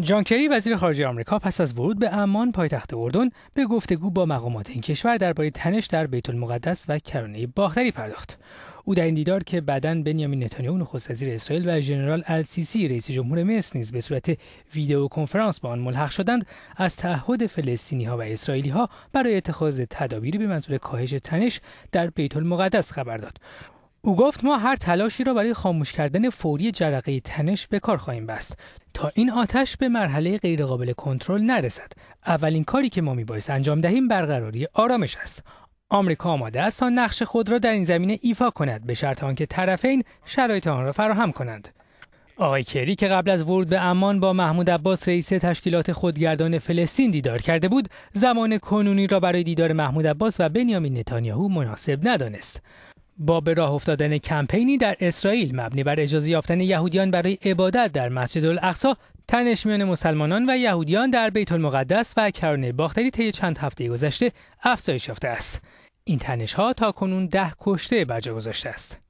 جان کری وزیر خارجه آمریکا پس از ورود به امان پایتخت اردن به گفتگو با مقامات این کشور درباره تنش در بیت المقدس و کرانه باختری پرداخت او در این دیدار که بعدا بنیامین نتانیاهو نخست وزیر اسرائیل و ژنرال السیسی رئیس جمهور مصر نیز به صورت ویدئو کنفرانس با آن ملحق شدند از تعهد فلسطینی ها و اسرائیلی ها برای اتخاذ تدابیری به منظور کاهش تنش در بیت المقدس خبر داد او گفت ما هر تلاشی را برای خاموش کردن فوری جرقه تنش به کار خواهیم بست تا این آتش به مرحله غیرقابل کنترل نرسد اولین کاری که ما میبایست انجام دهیم برقراری آرامش است آمریکا آماده است تا نقش خود را در این زمینه ایفا کند به شرط آنکه طرفین شرایط آن را فراهم کنند آقای کری که قبل از ورود به امان با محمود عباس رئیس تشکیلات خودگردان فلسطین دیدار کرده بود زمان کنونی را برای دیدار محمود عباس و بنیامین نتانیاهو مناسب ندانست با به راه افتادن کمپینی در اسرائیل مبنی بر اجازه یافتن یهودیان برای عبادت در مسجد الاقصا تنش میان مسلمانان و یهودیان در بیت المقدس و کرانه باختری طی چند هفته گذشته افزایش یافته است این تنش ها تا کنون ده کشته بر جا گذاشته است